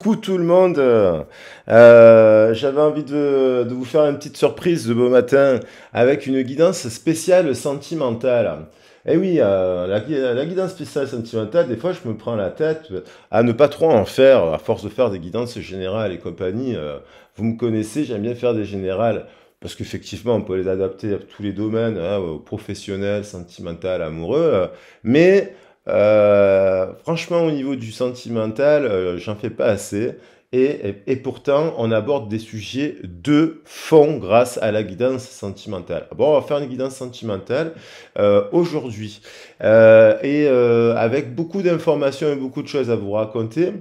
Coucou tout le monde, euh, j'avais envie de, vous faire une petite surprise de beau matin avec une guidance spéciale sentimentale. et eh oui, euh, la, guidance spéciale sentimentale, des fois je me prends la tête à ne pas trop en faire, à force de faire des guidances générales et compagnie. Euh, vous me connaissez, j'aime bien faire des générales parce qu'effectivement, on peut les adapter à tous les domaines, professionnels, professionnel, sentimental, amoureux, mais euh, franchement, au niveau du sentimental, euh, j'en fais pas assez. Et, pourtant, on aborde des sujets de fond grâce à la guidance sentimentale. Ah bon, on va faire une guidance sentimentale euh, aujourd'hui. et avec beaucoup d'informations et beaucoup de choses à vous raconter.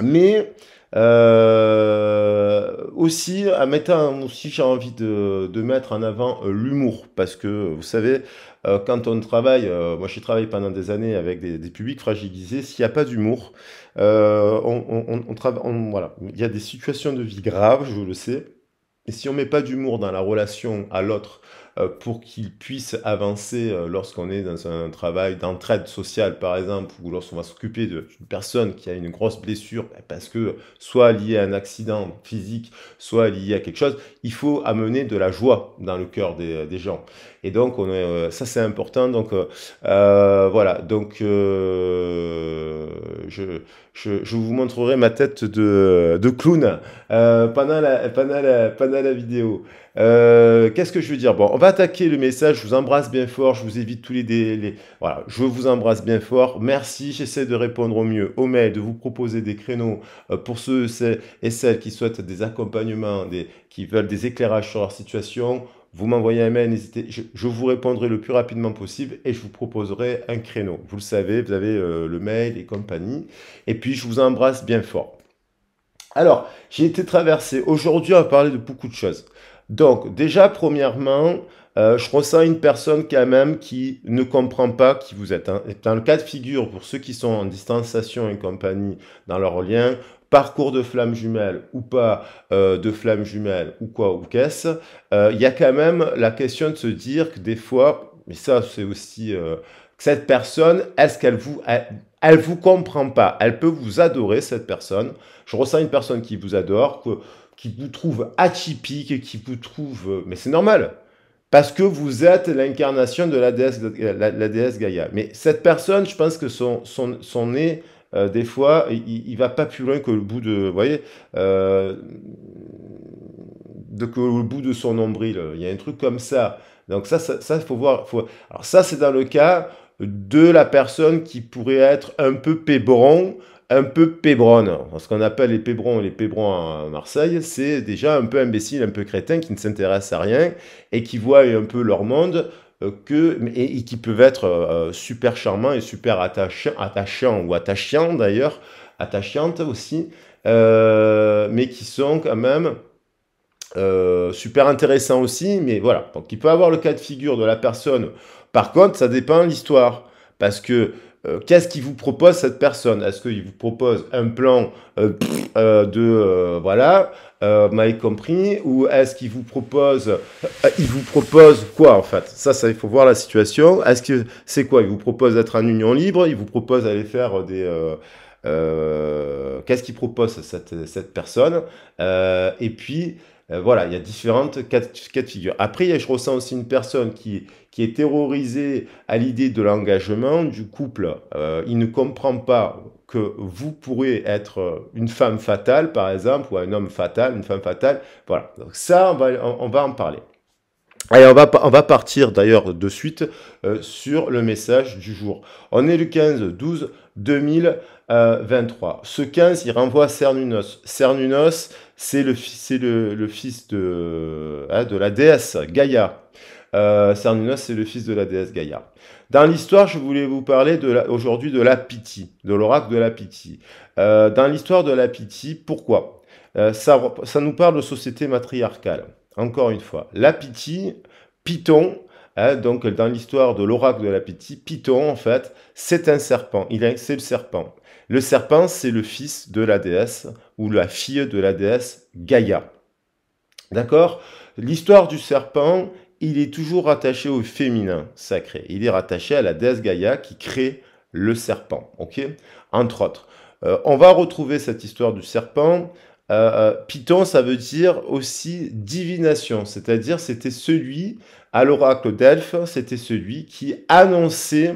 Mais euh, aussi, à mettre aussi j'ai envie de, mettre en avant euh, l'humour, parce que vous savez, euh, quand on travaille, moi j'ai travaillé pendant des années avec des, publics fragilisés, s'il n'y a pas d'humour, on, voilà, il y a des situations de vie graves, je le sais, et si on met pas d'humour dans la relation à l'autre, euh, pour qu'ils puissent avancer euh, lorsqu'on est dans un travail d'entraide sociale, par exemple, ou lorsqu'on va s'occuper d'une personne qui a une grosse blessure, ben, parce que soit liée à un accident physique, soit liée à quelque chose, il faut amener de la joie dans le cœur des, des gens. Et donc, on euh, ça, c'est important. Donc, euh, euh, voilà. Donc, je, vous montrerai ma tête de, clown pendant, la, pendant, la, la vidéo. qu'est-ce que je veux dire Bon, on va attaquer le message. Je vous embrasse bien fort. Je vous évite tous les, délais. Voilà, je vous embrasse bien fort. Merci. J'essaie de répondre au mieux au mails, de vous proposer des créneaux pour ceux et celles qui souhaitent des accompagnements, qui veulent des éclairages sur leur situation. Vous m'envoyez un mail, n'hésitez, je, je, vous répondrai le plus rapidement possible et je vous proposerai un créneau. Vous le savez, vous avez euh, le mail et compagnie. Et puis, je vous embrasse bien fort. Alors, j'ai été traversé. Aujourd'hui, on va parler de beaucoup de choses. Donc, déjà, premièrement, euh, je ressens une personne quand même qui ne comprend pas qui vous êtes. un hein. Dans le cas de figure, pour ceux qui sont en distanciation et compagnie dans leur lien, parcours de flammes jumelles ou pas euh, de flammes jumelles ou quoi ou qu'est-ce, euh, il y a quand même la question de se dire que des fois, mais ça c'est aussi euh, que cette personne, est-ce qu'elle vous, elle, vous comprend pas, elle peut vous adorer cette personne. Je ressens une personne qui vous adore, qui vous trouve atypique, qui vous trouve, mais c'est normal. Parce que vous êtes l'incarnation de la déesse, la, Gaïa. Mais cette personne, je pense que son, son, son nez, euh, des fois, il, va pas plus loin que le bout de, voyez, euh, bout de son nombril. Il y a un truc comme ça. Donc ça, ça, faut voir. ça, c'est dans le cas de la personne qui pourrait être un peu pébron, un peu pébronne. Ce qu'on appelle les pébrons et les pébrons à Marseille, c'est déjà un peu imbécile, un peu crétin, qui ne s'intéresse à rien et qui voit un peu leur monde euh, que, et, qui peuvent être euh, super charmants et super attachants, ou attachants d'ailleurs, attachantes aussi, euh, mais qui sont quand même super intéressants aussi, mais voilà. Donc il peut avoir le cas de figure de la personne. Par contre, ça dépend de l'histoire. Parce que qu'est-ce qu'il vous propose cette personne Est-ce qu'il vous propose un plan de voilà euh, compris Ou est-ce qu'il vous propose, euh, il vous propose quoi en fait Ça, ça, il faut voir la situation. Est-ce que c'est quoi Il vous propose d'être en union libre Il vous propose d'aller faire des euh, euh, Qu'est-ce qu'il propose cette, cette personne Et puis euh, voilà, il y a différentes cas de figure. Après, je ressens aussi une personne qui, est terrorisée à l'idée de l'engagement du couple. Euh, il ne comprend pas que vous pourrez être une femme fatale, par exemple, ou un homme fatal, une femme fatale. Voilà, donc ça, on va, en parler. Allez, on va, partir d'ailleurs de suite euh, sur le message du jour. On est le 15-12-2023. Ce 15, il renvoie Cernunos. Cernunos, c'est le, le, fils de, ah, la déesse Gaïa. Euh, c'est le fils de la déesse Gaïa. Dans l'histoire, je voulais vous parler aujourd'hui de la de l'oracle de la pitié. Euh, dans l'histoire de la pitié, pourquoi euh, ça, nous parle de société matriarcale. Encore une fois, la pitié, Python, hein, donc dans l'histoire de l'oracle de la Python, en fait, c'est un serpent. Il c'est le serpent. Le serpent, c'est le fils de la déesse ou la fille de la déesse Gaïa. D'accord L'histoire du serpent, il est toujours rattaché au féminin sacré. Il est rattaché à la déesse Gaïa qui crée le serpent, ok Entre autres. Euh, on va retrouver cette histoire du serpent. Euh, euh, Python, ça veut dire aussi divination, c'est-à-dire c'était celui, à l'oracle d'Elphes, c'était celui qui annonçait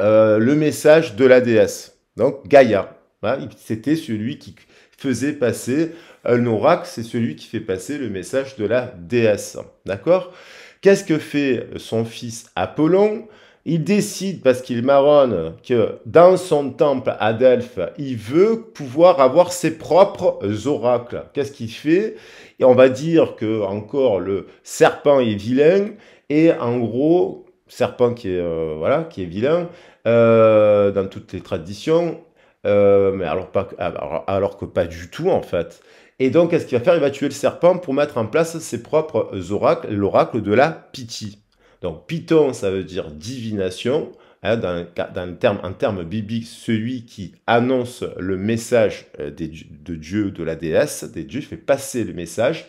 le message de la déesse. Donc Gaïa, hein, c'était celui qui faisait passer, un euh, oracle, c'est celui qui fait passer le message de la déesse. D'accord Qu'est-ce que fait son fils Apollon il décide, parce qu'il marronne, que dans son temple à Delphes, il veut pouvoir avoir ses propres oracles. Qu'est-ce qu'il fait Et on va dire que encore le serpent est vilain. Et en gros, serpent qui est, euh, voilà, qui est vilain, euh, dans toutes les traditions, euh, mais alors, pas, ah, bah, alors, que pas du tout en fait. Et donc, qu'est-ce qu'il va faire Il va tuer le serpent pour mettre en place ses propres oracles, l'oracle de la pitié. Donc, python, ça veut dire divination. Hein, dans, terme, en terme biblique, celui qui annonce le message de Dieu, de la déesse, des dieux, fait passer le message.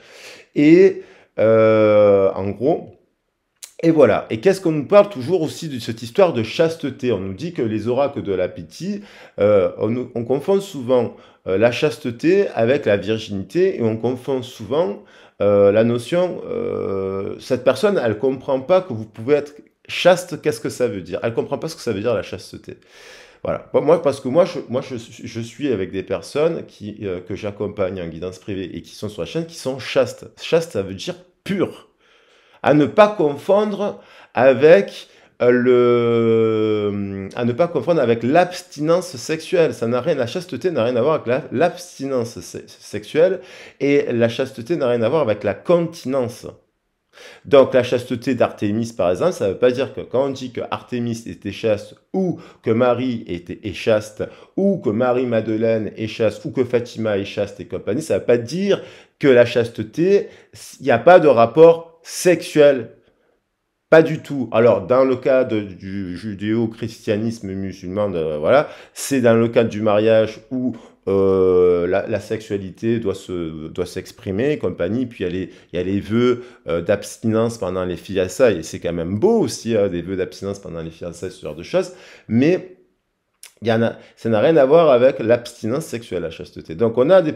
Et en gros, et voilà. Et qu'est-ce qu'on nous parle toujours aussi de cette histoire de chasteté On nous dit que les oracles de la euh, on, confond souvent euh, la chasteté avec la virginité et on confond souvent euh, la notion. cette personne, elle comprend pas que vous pouvez être chaste. Qu'est-ce que ça veut dire Elle comprend pas ce que ça veut dire la chasteté. Voilà. Moi, parce que moi, je, moi, suis avec des personnes qui, que j'accompagne en guidance privée et qui sont sur la chaîne, qui sont chastes. Chaste, ça veut dire pur à ne pas confondre avec euh, le, à ne pas confondre avec l'abstinence sexuelle. Ça n'a rien, la chasteté n'a rien à voir avec l'abstinence sexuelle et la chasteté n'a rien à voir avec la continence. Donc la chasteté d'Artémis, par exemple, ça ne veut pas dire que quand on dit que Artémis était chaste ou que Marie était est chaste ou que Marie-Madeleine est chaste ou que Fatima est chaste et compagnie, ça ne veut pas dire que la chasteté, il n'y a pas de rapport sexuelle. Pas du tout. Alors, dans le cadre du judéo-christianisme musulman, euh, voilà, c'est dans le cadre du mariage où euh, la, sexualité doit se doit s'exprimer, compagnie. Puis il y a les, il les vœux euh, d'abstinence pendant les fiançailles, et c'est quand même beau aussi hein, des vœux d'abstinence pendant les fiançailles, ce genre de choses. Mais il y en a, ça n'a rien à voir avec l'abstinence sexuelle, la chasteté. Donc on a des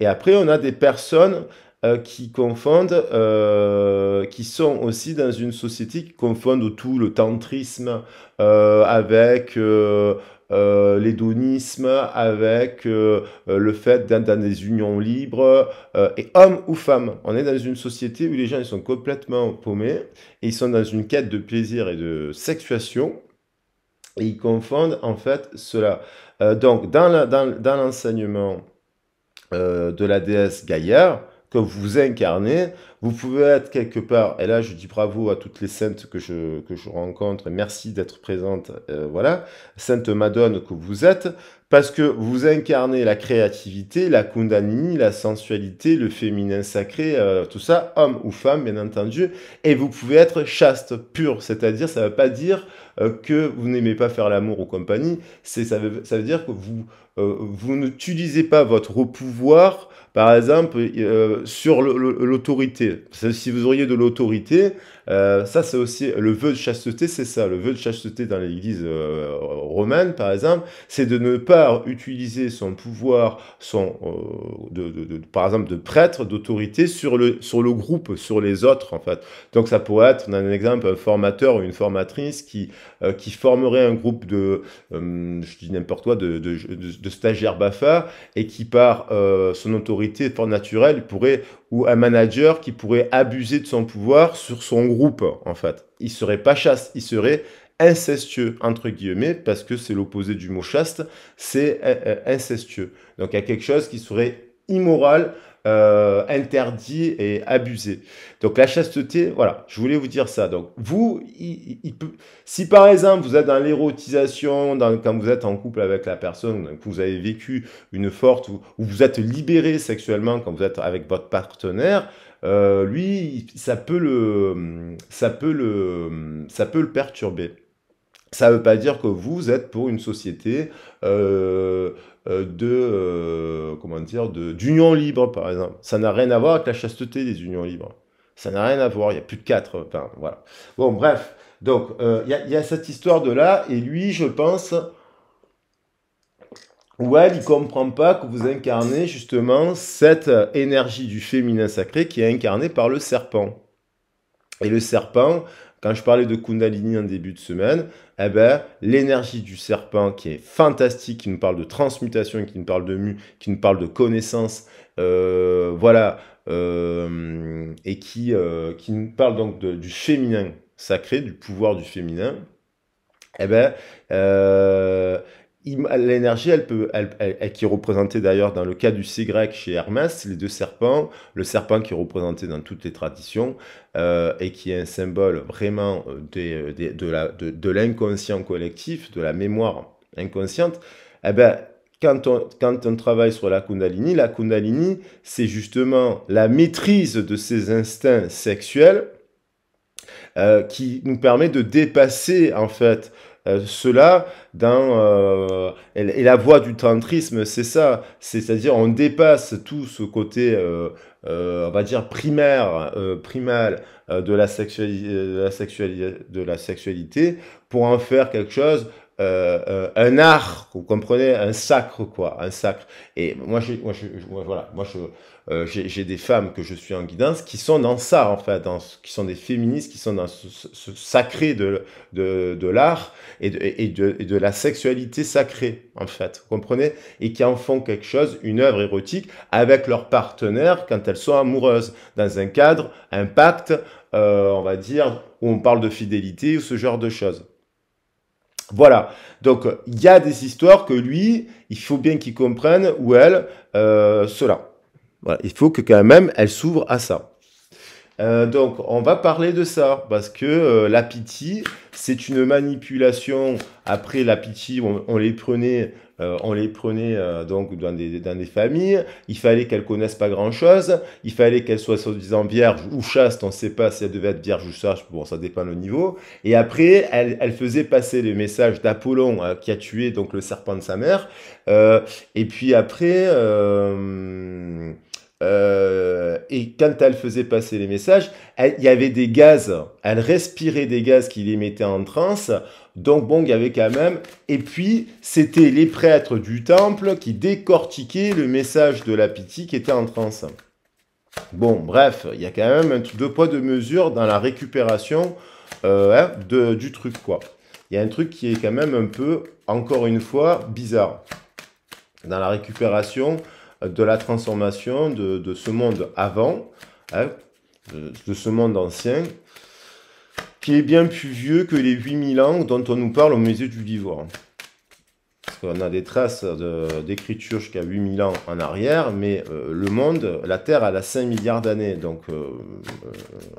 et après on a des personnes euh, qui confondent, euh, qui sont aussi dans une société qui confondent tout le tantrisme euh, avec l'hédonisme, avec le fait d'être dans des unions libres, et hommes ou femmes. On est dans une société où les gens ils sont complètement paumés, et ils sont dans une quête de plaisir et de sexuation, et ils confondent en fait cela. donc dans l'enseignement dans, de la déesse Gaillard que vous incarnez. Vous pouvez être quelque part, et là je dis bravo à toutes les saintes que je, que je rencontre, merci d'être présente, euh, voilà, sainte Madone que vous êtes, parce que vous incarnez la créativité, la kundalini, la sensualité, le féminin sacré, euh, tout ça, homme ou femme, bien entendu. Et vous pouvez être chaste, pur. C'est-à-dire, ça ne veut pas dire euh, que vous n'aimez pas faire l'amour ou compagnie. ça, veut, ça veut dire que vous, euh, vous n'utilisez pas votre pouvoir, par exemple, sur l'autorité. Si vous auriez de l'autorité, euh, ça, c'est aussi le vœu de chasteté, c'est ça. Le vœu de chasteté dans l'Église euh, romaine, par exemple, c'est de ne pas utiliser son pouvoir, son, euh, de, par exemple, de prêtre, d'autorité sur le, sur le groupe, sur les autres, en fait. Donc, ça pourrait être, on a un exemple, un formateur ou une formatrice qui, qui formerait un groupe de, je dis n'importe quoi, de, de, stagiaires baffards et qui, par son autorité naturelle, pourrait ou un manager qui pourrait abuser de son pouvoir sur son groupe, en fait. Il serait pas chaste, il serait incestueux, entre guillemets, parce que c'est l'opposé du mot chaste, c'est euh, euh, incestueux. Donc il y a quelque chose qui serait immoral, euh, interdit et abusé. Donc la chasteté, voilà, je voulais vous dire ça. Donc vous, si par exemple vous êtes dans l'érotisation, quand vous êtes en couple avec la personne, que vous avez vécu une forte, ou, vous êtes libéré sexuellement quand vous êtes avec votre partenaire, euh, lui, ça peut le, ça peut le, ça peut le perturber. Ça ne veut pas dire que vous êtes pour une société euh, euh, euh, de d'union libre, par exemple. Ça n'a rien à voir avec la chasteté des unions libres. Ça n'a rien à voir. Il y a plus de quatre. Enfin, voilà. Bon, bref. Donc, il y, a cette histoire de là, et lui, je pense, elle, il comprend pas que vous incarnez justement cette énergie du féminin sacré qui est incarnée par le serpent. Et le serpent, quand je parlais de Kundalini en début de semaine, eh ben, l'énergie du serpent qui est fantastique, qui nous parle de transmutation, qui nous parle de mu, qui nous parle de connaissance, euh, voilà, euh, et qui, euh, qui nous parle donc du féminin sacré, du pouvoir du féminin, eh ben, l'énergie, elle peut, elle, qui est représentée d'ailleurs dans le cas du grec chez Hermès, les deux serpents, le serpent qui est représenté dans toutes les traditions euh, et qui est un symbole vraiment euh, euh, de l'inconscient collectif, de la mémoire inconsciente. Eh ben, quand on, travaille sur la Kundalini, la Kundalini, c'est justement la maîtrise de ses instincts sexuels qui nous permet de dépasser en fait euh, cela dans euh, et, la voie du tantrisme, c'est ça, c'est-à-dire on dépasse tout ce côté, euh, on va dire primaire, primal de la, sexualité, de la sexualité pour en faire quelque chose euh, euh, un art, vous comprenez, un sacre quoi, un sacre. Et moi, j'ai, moi, voilà, moi je, euh, j'ai, des femmes que je suis en guidance qui sont dans ça en fait, dans, qui sont des féministes, qui sont dans ce, sacré de, de, de l'art et de, et, de, de la sexualité sacrée en fait, vous comprenez, et qui en font quelque chose, une œuvre érotique avec leur partenaire quand elles sont amoureuses, dans un cadre, un pacte, euh, on va dire, où on parle de fidélité ou ce genre de choses. Voilà. Donc, il y a des histoires que lui, il faut bien qu'il comprenne, ou elle, euh, cela. Voilà. Il faut que quand même, elle s'ouvre à ça. Euh, donc, on va parler de ça, parce que euh, la pitié, c'est une manipulation. Après, la pitié, on les prenait euh, on les prenait euh, donc dans des, dans des familles, il fallait qu'elles connaissent pas grand-chose, il fallait qu'elles soient soi-disant vierges ou chastes, on ne sait pas si elles devaient être vierges ou chastes, bon ça dépend le niveau, et après elle faisait faisaient passer les messages d'Apollon hein, qui a tué donc le serpent de sa mère, euh, et puis après... et quand elle faisait passer les messages, il y avait des gaz, elle respirait des gaz qui les mettaient en transe. Donc bon, il y avait quand même. Et puis, c'était les prêtres du temple qui décortiquaient le message de la pitié qui était en transe. Bon, bref, il y a quand même un deux poids deux mesures dans la récupération euh, hein, du truc quoi. Il y a un truc qui est quand même un peu, encore une fois, bizarre dans la récupération de la transformation de, ce monde avant, hein, de ce monde ancien, qui est bien plus vieux que les 8000 ans dont on nous parle au musée du Livre. Parce qu'on a des traces d'écriture jusqu'à 8000 ans en arrière, mais euh, le monde, la Terre, elle a 5 milliards d'années. Donc, euh, euh,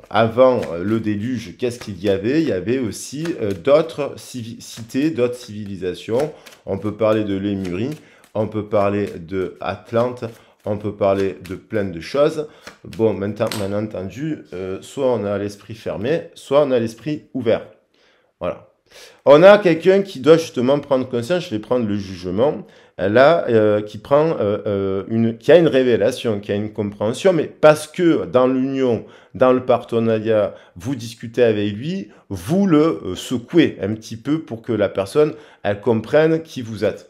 avant le déluge, qu'est-ce qu'il y avait Il y avait aussi d'autres cités, d'autres civilisations. On peut parler de Lémurie, on peut parler de Atlante, on peut parler de plein de choses. Bon, maintenant, bien entendu, euh, soit on a l'esprit fermé, soit on a l'esprit ouvert. Voilà. On a quelqu'un qui doit justement prendre conscience, je vais prendre le jugement, là, euh, qui, prend, euh, une, qui a une révélation, qui a une compréhension, mais parce que dans l'union, dans le partenariat, vous discutez avec lui, vous le secouez un petit peu pour que la personne, elle comprenne qui vous êtes.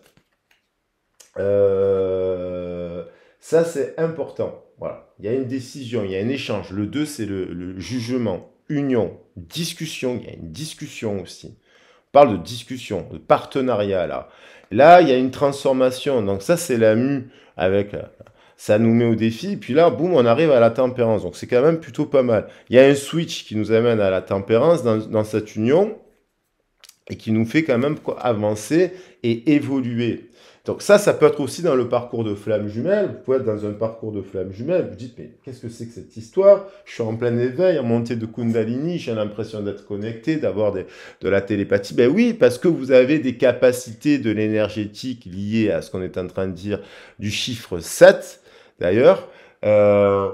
Euh... Ça, c'est important. Voilà. Il y a une décision, il y a un échange. Le 2, c'est le, jugement, union, discussion. Il y a une discussion aussi. On parle de discussion, de partenariat là. Là, il y a une transformation. Donc ça, c'est la mue avec euh, ça nous met au défi. Puis là, boum, on arrive à la tempérance. Donc c'est quand même plutôt pas mal. Il y a un switch qui nous amène à la tempérance dans, dans cette union et qui nous fait quand même avancer et évoluer. Donc ça, ça peut être aussi dans le parcours de flammes jumelles, Vous pouvez être dans un parcours de flamme jumelles, Vous dites, mais qu'est-ce que c'est que cette histoire Je suis en plein éveil, en montée de Kundalini, j'ai l'impression d'être connecté, d'avoir de la télépathie. Ben oui, parce que vous avez des capacités de l'énergétique liées à ce qu'on est en train de dire du chiffre 7, d'ailleurs. Euh,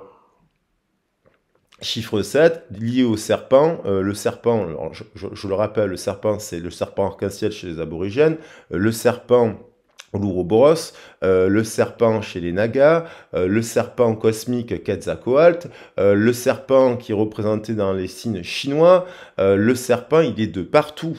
Chiffre 7, lié au serpent. Euh, le serpent, je, le rappelle, le serpent, c'est le serpent arc-en-ciel chez les aborigènes. Euh, le serpent l'ouroboros, euh, le serpent chez les Nagas, le serpent cosmique Quetzalcoatl, le serpent qui est représenté dans les signes chinois, le serpent il est de partout,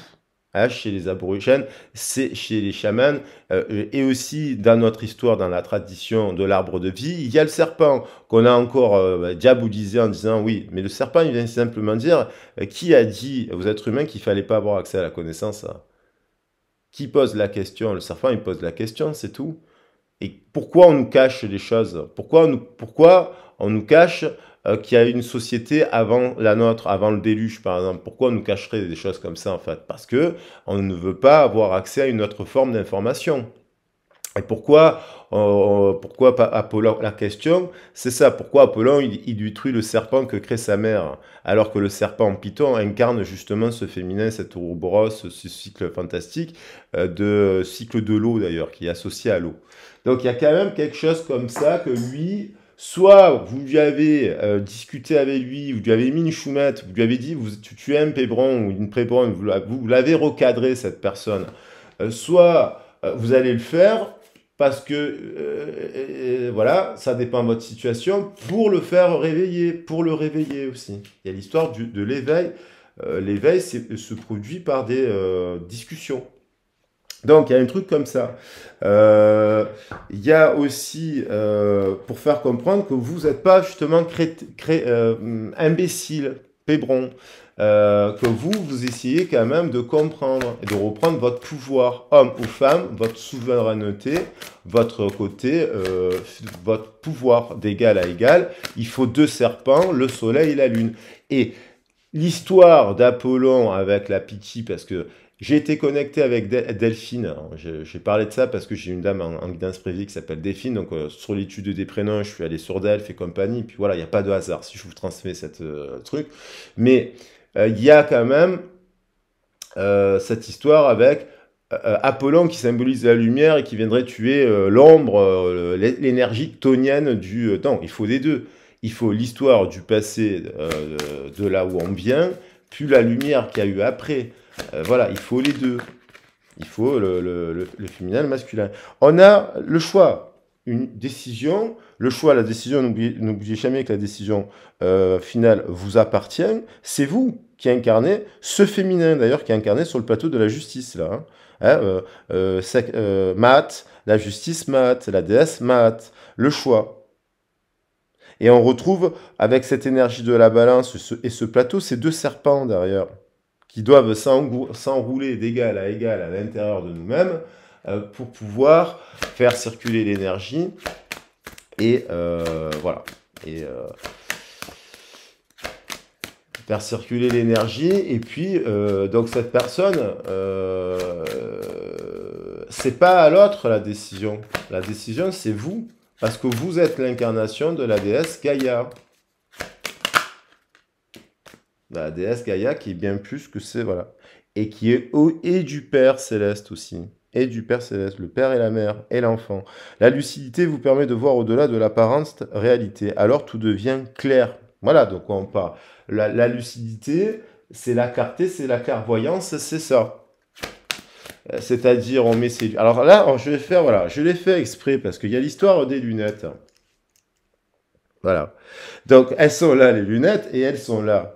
Hein, chez les aborigènes, c'est chez les chamans, euh, et aussi dans notre histoire, dans la tradition de l'arbre de vie, il y a le serpent qu'on a encore euh, bah, diabolisé en disant oui, mais le serpent, il vient simplement dire euh, qui a dit aux êtres humains qu'il fallait pas avoir accès à la connaissance hein. Qui pose la question Le serpent, il pose la question, c'est tout. Et pourquoi on nous cache les choses Pourquoi pourquoi on nous cache euh, qui a une société avant la nôtre, avant le déluge par exemple. Pourquoi on nous cacherait des choses comme ça en fait Parce que on ne veut pas avoir accès à une autre forme d'information. Et pourquoi, euh, euh, pourquoi Apollon La question, c'est ça. Pourquoi Apollon, il, détruit le serpent que crée sa mère, alors que le serpent Python incarne justement ce féminin, cette ouroboros, ce cycle fantastique, de cycle de l'eau d'ailleurs, qui est associé à l'eau. Donc il y a quand même quelque chose comme ça que lui, soit vous lui avez euh, discuté avec lui, vous lui avez mis une choumette, vous lui avez dit vous, tu, aimes Pébron ou une Pébron, vous, l'avez recadré cette personne, euh, soit euh, vous allez le faire parce que voilà, ça dépend de votre situation, pour le faire réveiller, pour le réveiller aussi. Il y a l'histoire de l'éveil. L'éveil se produit par des discussions. Donc il y a un truc comme ça. Euh, il y a aussi, euh, pour faire comprendre que vous n'êtes pas justement euh, imbécile, pébron, que vous, vous essayez quand même de comprendre et de reprendre votre pouvoir, homme ou femme, votre souveraineté, votre côté, votre pouvoir d'égal à égal. Il faut deux serpents, le soleil et la lune. Et l'histoire d'Apollon avec la pitié, parce que j'ai été connecté avec Delphine. J'ai parlé de ça parce que j'ai une dame en, guidance privée qui s'appelle Delphine. Donc, euh, sur l'étude des prénoms, je suis allé sur Delphine et compagnie. Puis voilà, il n'y a pas de hasard si je vous transmets cette euh, truc. Mais euh, il y a quand même cette histoire avec Apollon qui symbolise la lumière et qui viendrait tuer l'ombre, l'énergie tonienne du. temps. il faut des deux. Il faut l'histoire du passé, de là où on vient, puis la lumière qu'il y a eu après. Euh, voilà, il faut les deux. Il faut le, le, et le féminin, masculin. On a le choix, une décision, le choix, la décision, n'oubliez jamais que la décision euh, finale vous appartient. C'est vous qui incarnez ce féminin, d'ailleurs, qui est incarné sur le plateau de la justice, là. Hein. Hein, euh, la justice mat, la déesse mat, le choix. Et on retrouve avec cette énergie de la balance et ce plateau ces deux serpents derrière qui doivent s'enrouler d'égal à égal à l'intérieur de nous-mêmes euh, pour pouvoir faire circuler l'énergie. Et euh, voilà. Et euh, faire circuler l'énergie. Et puis, donc cette personne, c'est pas à l'autre la décision. La décision, c'est vous. Parce que vous êtes l'incarnation de la déesse Gaïa. La déesse Gaïa qui est bien plus que c'est, voilà. Et qui est et du Père Céleste aussi. Et du Père Céleste, le Père et la Mère et l'enfant. La lucidité vous permet de voir au-delà de l'apparence réalité. Alors tout devient clair. Voilà donc on parle. La, lucidité, c'est la clarté, c'est la clairvoyance, c'est ça. Euh, c'est-à-dire, on met ses... Alors là, je vais faire, voilà, je l'ai fait exprès parce qu'il y a l'histoire des lunettes. Voilà. Donc elles sont là, les lunettes, et elles sont là.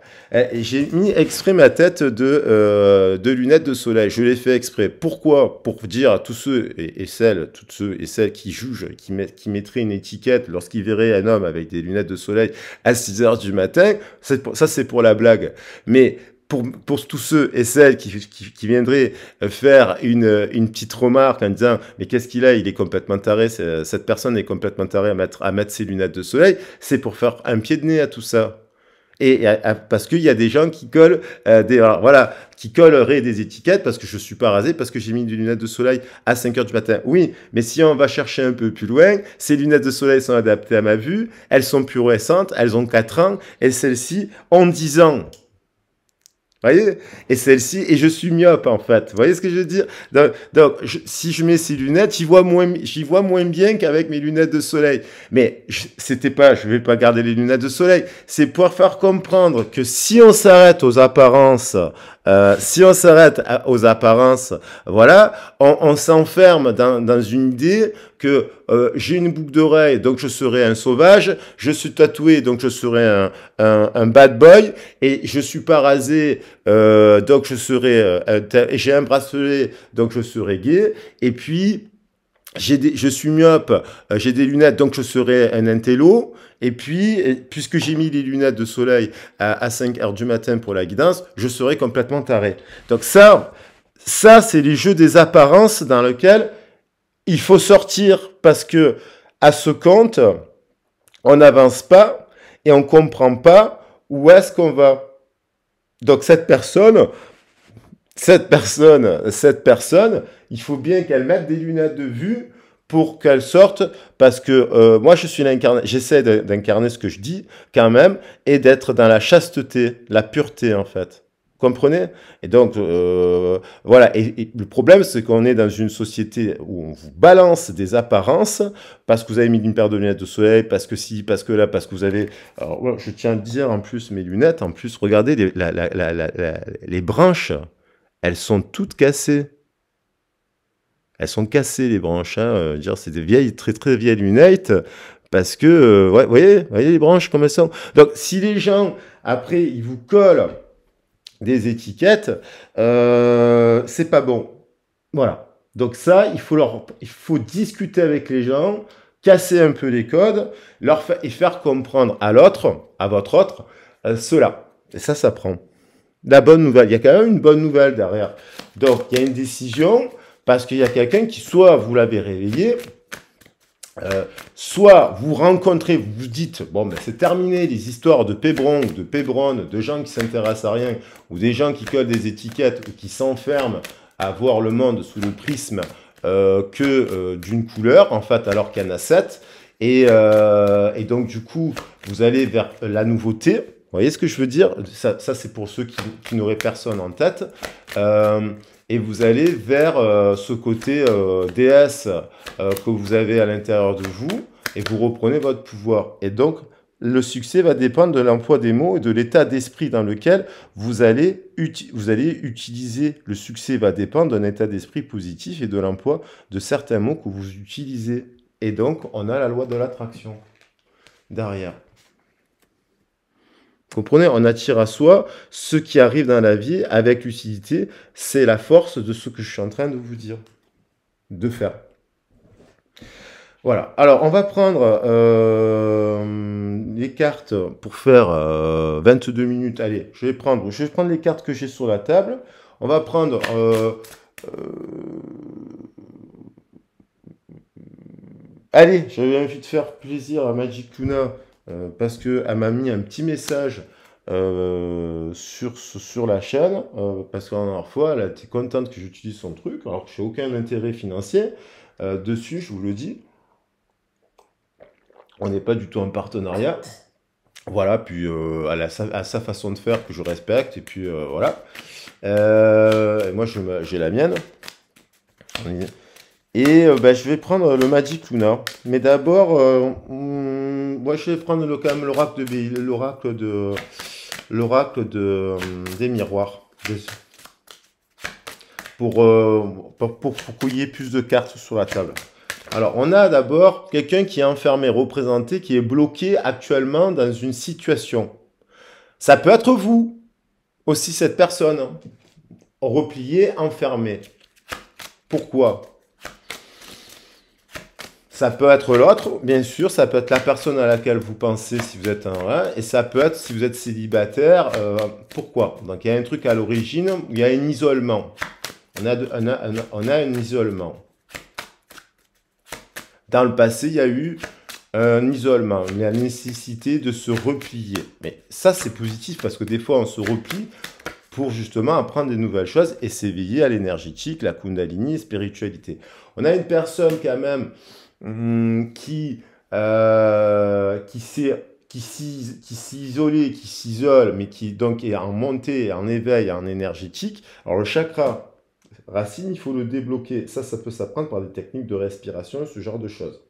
J'ai mis exprès ma tête de, euh, de lunettes de soleil. Je l'ai fait exprès. Pourquoi Pour dire à tous ceux et, celles, toutes ceux et celles qui jugent, qui, qui mettraient une étiquette lorsqu'ils verraient un homme avec des lunettes de soleil à 6 heures du matin, ça c'est pour la blague. Mais pour, tous ceux et celles qui, viendraient euh, faire euh, une, petite remarque en disant mais qu'est-ce qu'il a il est complètement taré cette personne est complètement tarée à mettre à mettre ses lunettes de soleil c'est pour faire un pied de nez à tout ça et, parce qu'il y a des gens qui collent euh, des voilà qui colleraient des étiquettes parce que je suis pas rasé parce que j'ai mis des lunettes de soleil à 5 heures du matin oui mais si on va chercher un peu plus loin ces lunettes de soleil sont adaptées à ma vue elles sont plus récentes elles ont 4 ans et celles-ci ont 10 ans voyez Et celle-ci, et je suis myope en fait. Vous voyez ce que je veux dire Donc, si je mets ces lunettes, j'y vois moins, j'y vois moins bien qu'avec mes lunettes de soleil. Mais c'était pas, je vais pas garder les lunettes de soleil. C'est pour faire comprendre que si on s'arrête aux apparences euh, si on s'arrête aux apparences, voilà, on, s'enferme dans, une idée que euh, j'ai une boucle d'oreille, donc je serai un sauvage, je suis tatoué, donc je serai un, bad boy, et je suis pas rasé, euh, donc je serai, j'ai un bracelet, donc je serai gay, et puis je suis myope, euh, j'ai des lunettes, donc je serai un intello. Et puis, euh, puisque j'ai mis les lunettes de soleil à, 5 heures du matin pour la guidance, je serai complètement taré. Donc ça, ça c'est les jeux des apparences dans lesquels il faut sortir parce que à ce compte, on n'avance pas et on comprend pas où est-ce qu'on va. Donc cette personne, cette personne, cette personne, il faut bien qu'elle mette des lunettes de vue pour qu'elle sorte, parce que euh, moi je suis j'essaie d'incarner ce que je dis quand même, et d'être dans la chasteté, la pureté en fait. comprenez Et donc euh, voilà. Et, le problème, c'est qu'on est dans une société où on vous balance des apparences parce que vous avez mis une paire de lunettes de soleil, parce que si, parce que là, parce que vous avez. Alors, je tiens à dire en plus mes lunettes, en plus, regardez les branches elles sont toutes cassées. Elles sont cassées, les branches. Hein. Euh, dire, c'est des vieilles, très très vieilles lunettes. Parce que, euh, vous voyez, les branches comme elles sont. Donc, si les gens, après, ils vous collent des étiquettes, euh, c'est pas bon. Voilà. Donc ça, il faut, il faut discuter avec les gens, casser un peu les codes, leur et faire comprendre à l'autre, à votre autre, cela. Et ça, ça prend la bonne nouvelle. Il y a quand même une bonne nouvelle derrière. Donc, il y a une décision parce qu'il y a quelqu'un qui, soit vous l'avez réveillé, euh, soit vous rencontrez, vous vous dites, bon, ben, c'est terminé les histoires de Pébron, de Pebron, de gens qui s'intéressent à rien, ou des gens qui collent des étiquettes ou qui s'enferment à voir le monde sous le prisme euh, que euh, d'une couleur, en fait, alors qu'il y en a sept. Et, et donc, du coup, vous allez vers la nouveauté, vous voyez ce que je veux dire Ça, c'est pour ceux qui, n'auraient personne en tête. Euh, et vous allez vers euh, ce côté euh, déesse que vous avez à l'intérieur de vous et vous reprenez votre pouvoir. Et donc, le succès va dépendre de l'emploi des mots et de l'état d'esprit dans lequel vous allez, vous allez utiliser. Le succès va dépendre d'un état d'esprit positif et de l'emploi de certains mots que vous utilisez. Et donc, on a la loi de l'attraction derrière comprenez On attire à soi ce qui arrive dans la vie avec lucidité. C'est la force de ce que je suis en train de vous dire, de faire. Voilà. Alors, on va prendre euh, les cartes pour faire 22 euh, minutes. Allez, je vais prendre, je vais prendre les cartes que j'ai sur la table. On va prendre euh, Allez, j'avais envie de faire plaisir à Magic Luna euh, parce qu'elle m'a mis un petit message euh, sur, sur la chaîne, euh, parce qu'en dernière fois, elle était contente que j'utilise son truc, alors que je n'ai aucun intérêt financier. dessus, je vous le dis, on n'est pas du tout en partenariat. Voilà, puis elle a sa, à sa, façon de faire que je respecte, et puis voilà. moi, j'ai la mienne. Et euh, bah, je vais prendre euh, le Magic Luna. Mais d'abord, euh, moi je vais prendre le, quand même l'oracle de l'oracle de l'oracle de, des miroirs. Pour, pour, qu'il y ait plus de cartes sur la table. Alors, on a d'abord quelqu'un qui est enfermé, représenté, qui est bloqué actuellement dans une situation. Ça peut être vous, aussi cette personne, Replié, enfermé. Pourquoi ça peut être l'autre, bien sûr, ça peut être la personne à laquelle vous pensez si vous êtes un et ça peut être si vous êtes célibataire, euh, pourquoi Donc il y a un truc à l'origine, il y a un isolement. On a, on, a, on, a, un isolement. Dans le passé, il y a eu un isolement, la nécessité de se replier. Mais ça, c'est positif parce que des fois, on se replie pour justement apprendre des nouvelles choses et s'éveiller à l'énergétique, la kundalini, spiritualité. On a une personne quand même Hmm, qui, euh, qui qui s'isole, qui s'isole, mais qui donc est en montée, en éveil, en énergétique. Alors le chakra racine, il faut le débloquer. Ça, ça peut s'apprendre par des techniques de respiration, ce genre de choses.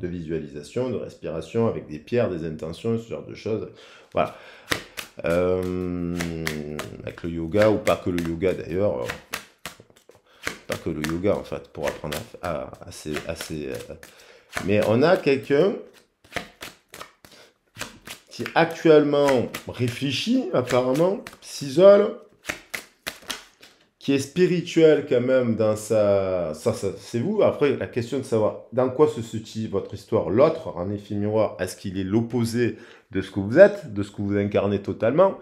De visualisation, de respiration, avec des pierres, des intentions, ce genre de choses. Voilà. Euh, avec le yoga, ou pas que le yoga d'ailleurs, pas que le yoga en fait, pour apprendre à, à, euh, Mais on a quelqu'un qui actuellement réfléchit, apparemment, s'isole, qui est spirituel quand même dans sa... Ça, c'est vous. Après, la question de savoir dans quoi se situe votre histoire, l'autre, en effet miroir, est-ce qu'il est l'opposé de ce que vous êtes, de ce que vous incarnez totalement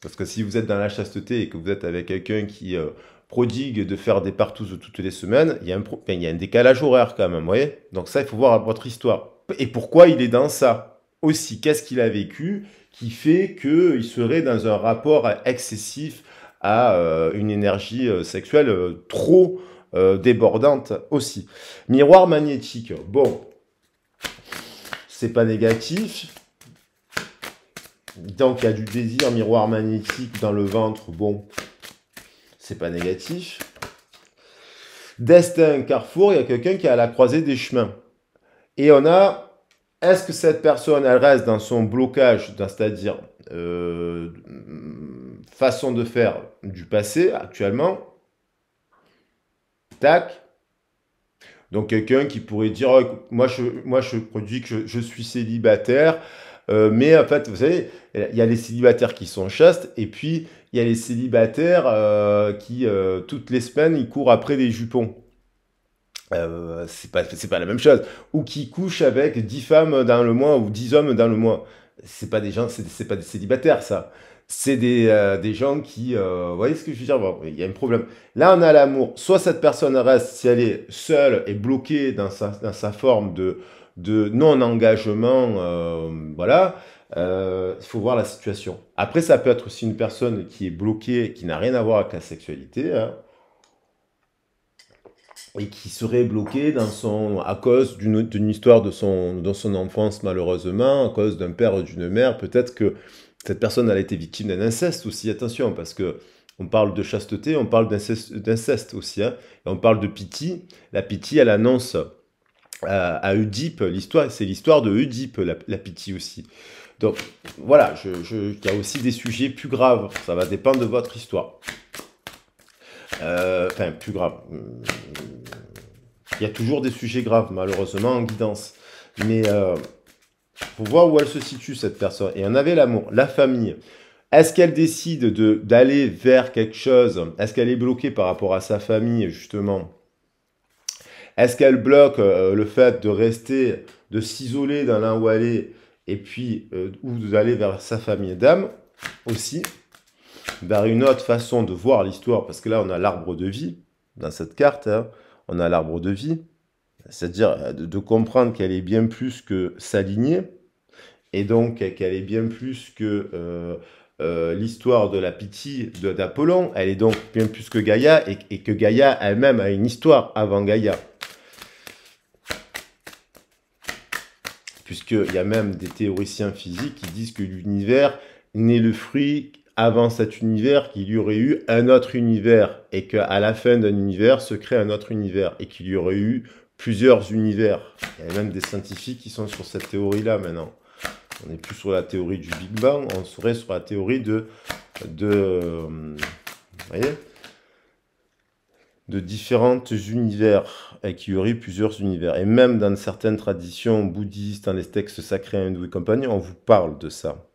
Parce que si vous êtes dans la chasteté et que vous êtes avec quelqu'un qui... Euh, prodigue de faire des partous toutes les semaines, il y, a un, il décalage horaire quand même, vous voyez Donc ça, il faut voir votre histoire. Et pourquoi il est dans ça aussi Qu'est-ce qu'il a vécu qui fait qu'il serait dans un rapport excessif à euh, une énergie euh, sexuelle euh, trop débordante aussi Miroir magnétique. Bon, c'est pas négatif. Donc il y a du désir miroir magnétique dans le ventre. Bon, c'est pas négatif. Destin, carrefour, il y a quelqu'un qui est à la croisée des chemins. Et on a, est-ce que cette personne, elle reste dans son blocage, c'est-à-dire euh, façon de faire du passé actuellement Tac. Donc quelqu'un qui pourrait dire, oh, moi je, moi je produis que je suis célibataire, euh, mais en fait, vous savez, il y a les célibataires qui sont chastes, et puis il y a les célibataires euh, qui, euh, toutes les semaines, ils courent après des jupons. c'est pas, pas la même chose. Ou qui couchent avec 10 femmes dans le mois ou 10 hommes dans le mois. C'est pas des gens, c'est pas des célibataires, ça. C'est des, gens qui. vous voyez ce que je veux dire Il y a un problème. Là, on a l'amour. Soit cette personne reste, si elle est seule et bloquée dans sa, dans sa forme de, de non-engagement, euh, voilà, euh, il faut voir la situation. Après, ça peut être aussi une personne qui est bloquée, qui n'a rien à voir avec la sexualité, hein, et qui serait bloquée dans son, à cause d'une histoire de son, dans son enfance, malheureusement, à cause d'un père ou d'une mère. Peut-être que cette personne elle a été victime d'un inceste aussi, attention, parce que on parle de chasteté, on parle d'inceste aussi, hein, et on parle de pitié. La pitié, elle annonce euh, à, Oedipe, l'histoire, c'est l'histoire de Oedipe, la, pitié aussi. Donc voilà, il y a aussi des sujets plus graves, ça va dépendre de votre histoire. Euh, enfin, plus grave. Il y a toujours des sujets graves, malheureusement, en guidance. Mais il euh, faut voir où elle se situe, cette personne. Et on avait l'amour, la famille. Est-ce qu'elle décide d'aller vers quelque chose Est-ce qu'elle est bloquée par rapport à sa famille, justement est-ce qu'elle bloque euh, le fait de rester, de s'isoler dans l'un où elle et puis euh, ou d'aller vers sa famille d'âme aussi, vers une autre façon de voir l'histoire, parce que là on a l'arbre de vie dans cette carte, hein. on a l'arbre de vie, c'est-à-dire euh, de, comprendre qu'elle est bien plus que sa lignée, et donc qu'elle est bien plus que l'histoire de la pitié d'Apollon, elle est donc bien plus que Gaïa, et que Gaïa elle-même a une histoire avant Gaïa. puisqu'il y a même des théoriciens physiques qui disent que l'univers n'est le fruit avant cet univers qu'il y aurait eu un autre univers et qu'à la fin d'un univers se crée un autre univers et qu'il y aurait eu plusieurs univers. Il y a même des scientifiques qui sont sur cette théorie-là maintenant. On n'est plus sur la théorie du Big Bang, on serait sur la théorie de... de euh, vous voyez de différents univers, et qui aurait plusieurs univers. Et même dans certaines traditions bouddhistes, dans les textes sacrés hindous et compagnie, on vous parle de ça.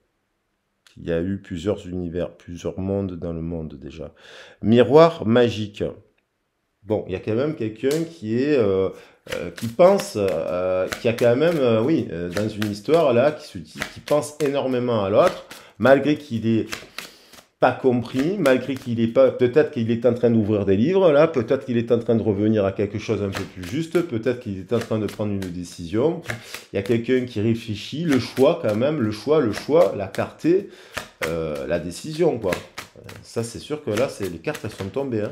Il y a eu plusieurs univers, plusieurs mondes dans le monde déjà. Miroir magique. Bon, il y a quand même quelqu'un qui est euh, euh, qui pense, euh, qui a quand même, oui, dans une histoire là, qui se dit, qui pense énormément à l'autre, malgré qu'il est pas compris, malgré qu'il est pas, peut-être qu'il est en train d'ouvrir des livres là, peut-être qu'il est en train de revenir à quelque chose un peu plus juste, peut-être qu'il est en train de prendre une décision. Il y a quelqu'un qui réfléchit, le choix quand même, le choix, le choix, la carte et euh, la décision quoi. Euh, ça c'est sûr que là, c'est les cartes elles sont tombées. Hein.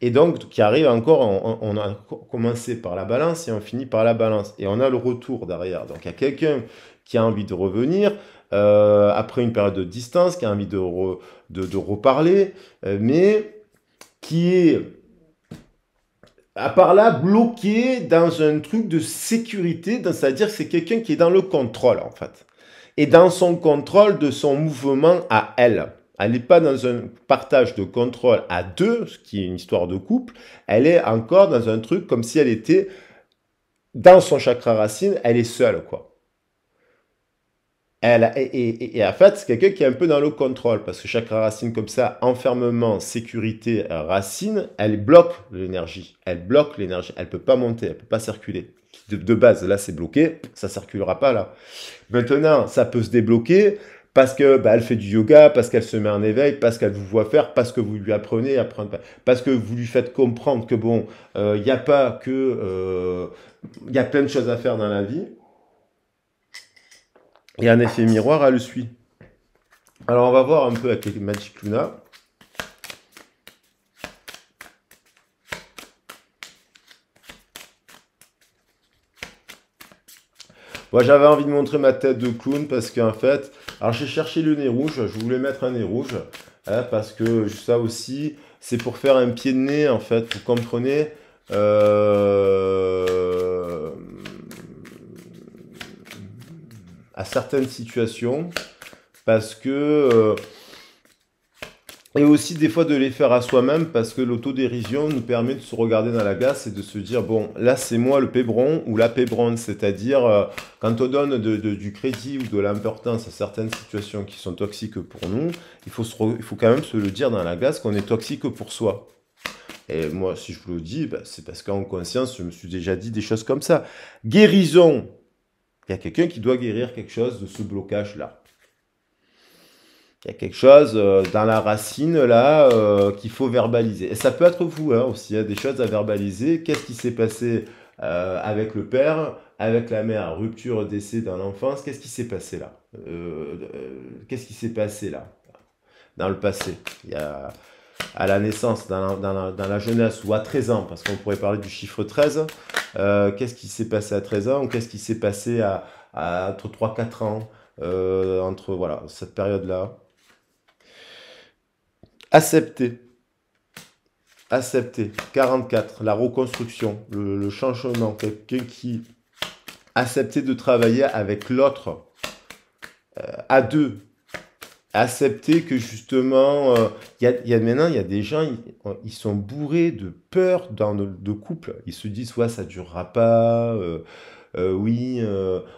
Et donc qui arrive encore, on, a commencé par la balance et on finit par la balance et on a le retour derrière. Donc il y a quelqu'un qui a envie de revenir euh, après une période de distance, qui a envie de de, de reparler, euh, mais qui est, à part là, bloqué dans un truc de sécurité, c'est-à-dire c'est quelqu'un qui est dans le contrôle, en fait, et dans son contrôle de son mouvement à elle. Elle n'est pas dans un partage de contrôle à deux, ce qui est une histoire de couple. Elle est encore dans un truc comme si elle était dans son chakra racine, elle est seule, quoi. Elle, et, et, en fait, c'est quelqu'un qui est un peu dans le contrôle, parce que chaque racine comme ça, enfermement, sécurité, euh, racine, elle bloque l'énergie. Elle bloque l'énergie. Elle peut pas monter, elle peut pas circuler. De, base, là, c'est bloqué, ça circulera pas là. Maintenant, ça peut se débloquer parce que bah, elle fait du yoga, parce qu'elle se met en éveil, parce qu'elle vous voit faire, parce que vous lui apprenez à prendre, parce que vous lui faites comprendre que bon, euh, il euh, n'y a pas que euh, il y a plein de choses à faire dans la vie et un effet miroir, elle le suit. Alors on va voir un peu avec Magic Luna. Moi, j'avais envie de montrer ma tête de clown parce qu'en fait, alors j'ai cherché le nez rouge, je voulais mettre un nez rouge hein, parce que ça aussi, c'est pour faire un pied de nez en fait. Vous comprenez euh, à certaines situations parce que euh, et aussi des fois de les faire à soi-même parce que l'autodérision nous permet de se regarder dans la glace et de se dire bon là c'est moi le pébron ou la pébronne c'est-à-dire euh, quand on donne du crédit ou de l'importance à certaines situations qui sont toxiques pour nous il faut, faut quand même se le dire dans la glace qu'on est toxique pour soi et moi si je vous le dis bah, c'est parce qu'en conscience je me suis déjà dit des choses comme ça guérison il y a quelqu'un qui doit guérir quelque chose de ce blocage-là. Il y a quelque chose euh, dans la racine là euh, qu'il faut verbaliser. Et ça peut être vous hein, aussi, il y a des choses à verbaliser. Qu'est-ce qui s'est passé euh, avec le père, avec la mère, rupture, décès dans l'enfance Qu'est-ce qui s'est passé là Qu'est-ce qui s'est passé là Dans le passé. Il à la naissance, dans la, jeunesse ou à 13 ans, parce qu'on pourrait parler du chiffre 13, euh, qu'est-ce qui s'est passé à 13 ans ou qu'est-ce qui s'est passé à, entre 3-4 ans, euh, entre voilà, cette période-là. Accepter. Accepter. 44, la reconstruction, le, changement. Quelqu'un qui accepter de travailler avec l'autre euh, à deux, accepter que justement, il euh, y, a, maintenant, il y a des gens, ils, sont bourrés de peur dans de couple. Ils se disent, ouais, ça durera pas, euh, euh, oui,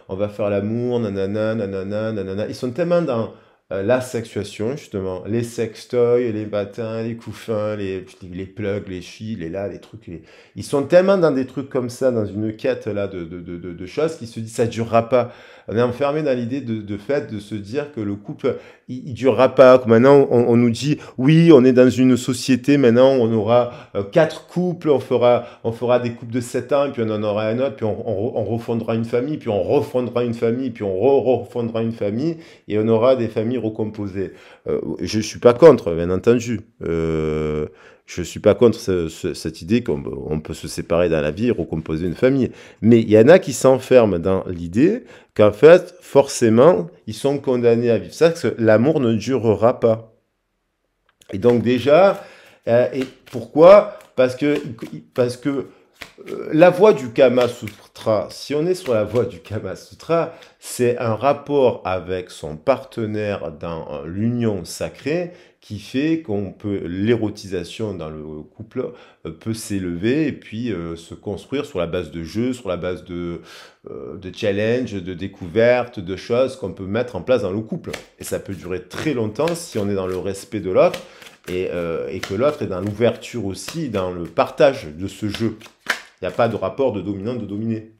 on va faire l'amour, nanana, nanana, nanana. Ils sont tellement dans la sexuation, justement, les sextoys, les batins, les couffins, les, les plugs, les chis, les là, les trucs. Ils sont tellement dans des trucs comme ça, dans une quête là de, de, de, de choses, qu'ils se disent, ça durera pas on est enfermé dans l'idée de, fait de se dire que le couple, il, durera pas. maintenant, on, nous dit, oui, on est dans une société, maintenant, on aura euh, quatre couples, on fera, on fera des couples de sept ans, puis on en aura un autre, puis on, on, refondra une famille, puis on refondra une famille, puis on refondra une famille, et on aura des familles recomposées. Euh, je ne suis pas contre, bien entendu. Euh, je ne suis pas contre cette idée qu'on peut se séparer dans la vie, recomposer une famille. Mais il y en a qui s'enferment dans l'idée qu'en fait, forcément, ils sont condamnés à vivre ça, que l'amour ne durera pas. Et donc déjà, euh, et pourquoi Parce que, parce que euh, la voie du Kama Sutra, si on est sur la voie du Kama Sutra, c'est un rapport avec son partenaire dans euh, l'union sacrée qui fait qu'on peut l'érotisation dans le couple euh, peut s'élever et puis euh, se construire sur la base de jeux, sur la base de, euh, de challenges, de découvertes, de choses qu'on peut mettre en place dans le couple. Et ça peut durer très longtemps si on est dans le respect de l'autre et, que l'autre est dans l'ouverture aussi, dans le partage de ce jeu. Il n'y a pas de rapport de dominant, de dominé.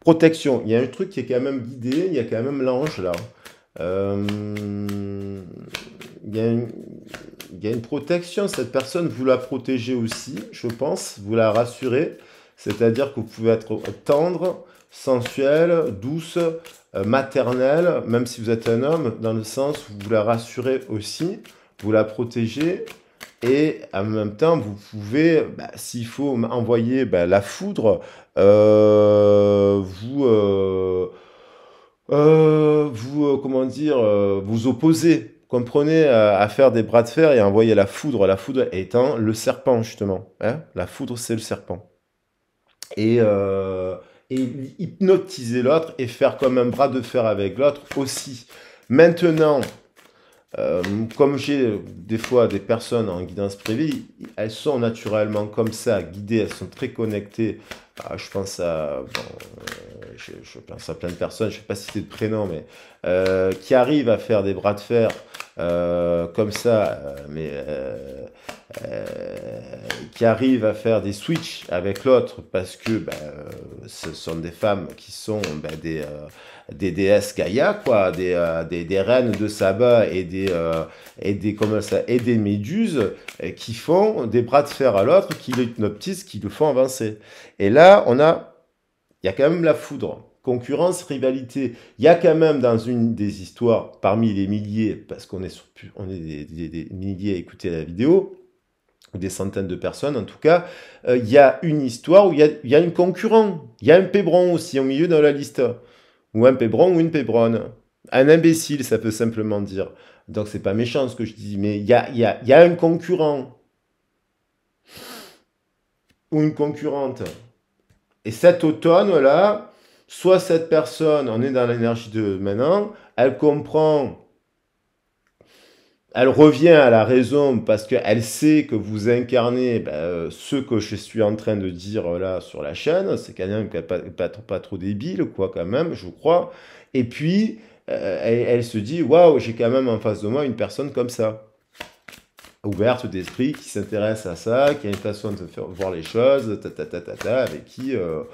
Protection. Il y a un truc qui est quand même guidé, il y a quand même l'ange là. Euh, il y, a une, protection. Cette personne, vous la protégez aussi, je pense, vous la rassurez. C'est-à-dire que vous pouvez être tendre, sensuelle, douce, euh, maternelle, même si vous êtes un homme, dans le sens vous la rassurez aussi, vous la protégez, et en même temps, vous pouvez, bah, s'il faut envoyer bah, la foudre, euh, vous, euh, vous, comment dire, vous opposer comprenez euh, à, faire des bras de fer et envoyer la foudre. La foudre étant le serpent, justement. Hein. la foudre, c'est le serpent. Euh, et, hypnotiser l'autre et faire comme un bras de fer avec l'autre aussi. Maintenant, euh, comme j'ai des fois des personnes en guidance privée, elles sont naturellement comme ça, guidées, elles sont très connectées. Ah, je pense à... je, pense à plein de personnes, je ne sais pas citer de prénom, mais qui arrivent à faire des bras de fer euh, comme ça, euh, mais euh, qui arrivent à faire des switches avec l'autre parce que ben, ce sont des femmes qui sont ben, des, des déesses Gaïa, quoi, des, reines de Saba et des, et des, des méduses qui font des bras de fer à l'autre, qui l'hypnotisent, qui le font avancer. Et là, on a, il y a quand même la foudre concurrence, rivalité. Il y a quand même dans une des histoires, parmi les milliers, parce qu'on est, on est des, milliers à écouter la vidéo, ou des centaines de personnes en tout cas, euh, il y a une histoire où il y a, il y concurrent. Il y a un pébron aussi au milieu dans la liste. Ou un pébron ou une pébronne. Un imbécile, ça peut simplement dire. Donc c'est pas méchant ce que je dis, mais il y a, il y a un concurrent. Ou une concurrente. Et cet automne-là, soit cette personne, on est dans l'énergie de maintenant, elle comprend, elle revient à la raison parce qu'elle sait que vous incarnez ben, euh, ce que je suis en train de dire euh, là sur la chaîne, c'est quand même pas, pas, trop débile, quoi, quand même, je crois. Et puis, euh, elle, se dit, waouh, j'ai quand même en face de moi une personne comme ça ouverte d'esprit, qui s'intéresse à ça, qui a une façon de voir les choses, ta ta ta ta, ta avec qui, euh,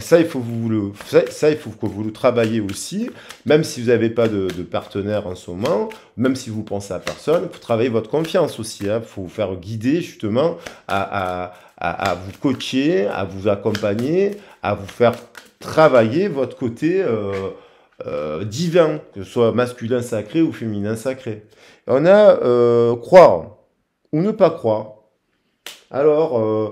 ça il faut vous le, ça, il faut que vous le travaillez aussi, même si vous n'avez pas de, de, partenaire en ce moment, même si vous pensez à personne, vous travaillez votre confiance aussi, il hein. faut vous faire guider justement à, à, à, à, vous coacher, à vous accompagner, à vous faire travailler votre côté. Euh, euh, divin, que ce soit masculin sacré ou féminin sacré. On a euh, croire ou ne pas croire. Alors, euh,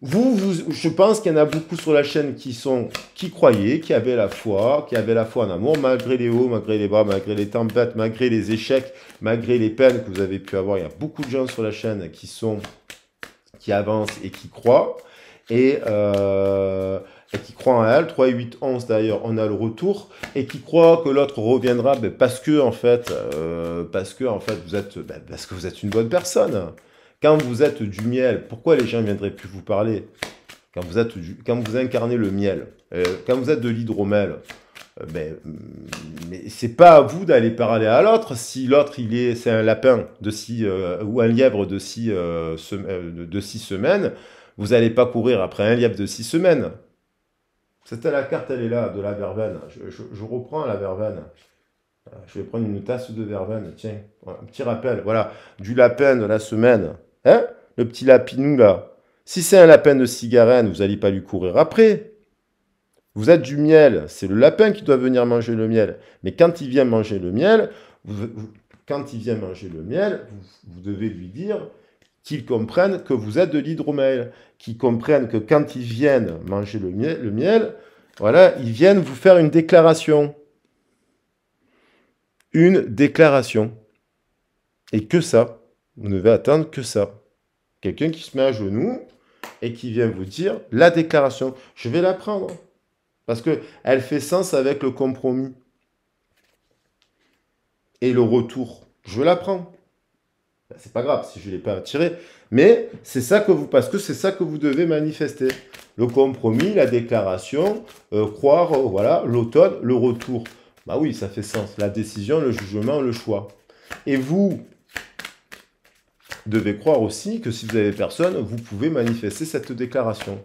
vous, je pense qu'il y en a beaucoup sur la chaîne qui sont, qui croyaient, qui avaient la foi, qui avaient la foi en amour, malgré les hauts, malgré les bas, malgré les tempêtes, malgré les échecs, malgré les peines que vous avez pu avoir. Il y a beaucoup de gens sur la chaîne qui sont, qui avancent et qui croient. Et euh, et qui croient en elle, 3 et 8, 11 d'ailleurs, on a le retour, et qui croit que l'autre reviendra ben, parce que, en fait, euh, parce que, en fait, vous êtes, ben, parce que vous êtes une bonne personne. Quand vous êtes du miel, pourquoi les gens viendraient plus vous parler quand vous, êtes quand vous incarnez le miel, euh, quand vous êtes de l'hydromel, ce euh, n'est ben, mm, mais c'est pas à vous d'aller parler à l'autre si l'autre il est c'est un lapin de six, ou un lièvre de 6 de six semaines, vous n'allez pas courir après un lièvre de six semaines. C'était la carte, elle est là, de la verveine. Je, reprends la verveine. Euh, je vais prendre une tasse de verveine, tiens. Un petit rappel, voilà. Du lapin de la semaine. Hein Le petit lapinou, là. Si c'est un lapin de cigarette, vous n'allez pas lui courir après. Vous êtes du miel. C'est le lapin qui doit venir manger le miel. Mais quand il vient manger le miel, quand il vient manger le miel, vous devez lui dire qu'ils comprennent que vous êtes de l'hydromel, qu'ils comprennent que quand ils viennent manger le miel, voilà, ils viennent vous faire une déclaration. Une déclaration. Et que ça. Vous ne devez attendre que ça. Quelqu'un qui se met à genoux et qui vient vous dire la déclaration. Je vais la prendre. Parce qu'elle fait sens avec le compromis et le retour. Je la prends. Bah, c'est pas grave si je ne l'ai pas attiré. Mais c'est ça que vous, parce que c'est ça que vous devez manifester. Le compromis, la déclaration, euh, croire, euh, voilà, l'automne, le retour. Bah oui, ça fait sens. La décision, le jugement, le choix. Et vous devez croire aussi que si vous avez personne, vous pouvez manifester cette déclaration.